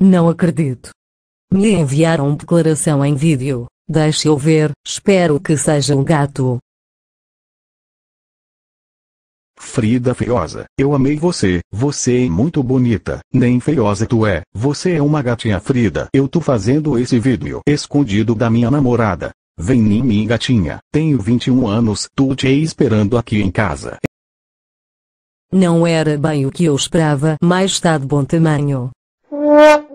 Não acredito. Me enviaram declaração em vídeo. Deixe eu ver, espero que seja um gato. Frida feiosa, eu amei você, você é muito bonita, nem feiosa tu é, você é uma gatinha Frida. Eu tô fazendo esse vídeo escondido da minha namorada. Vem em mim gatinha, tenho 21 anos, tu te esperando aqui em casa. Não era bem o que eu esperava, mas está de bom tamanho.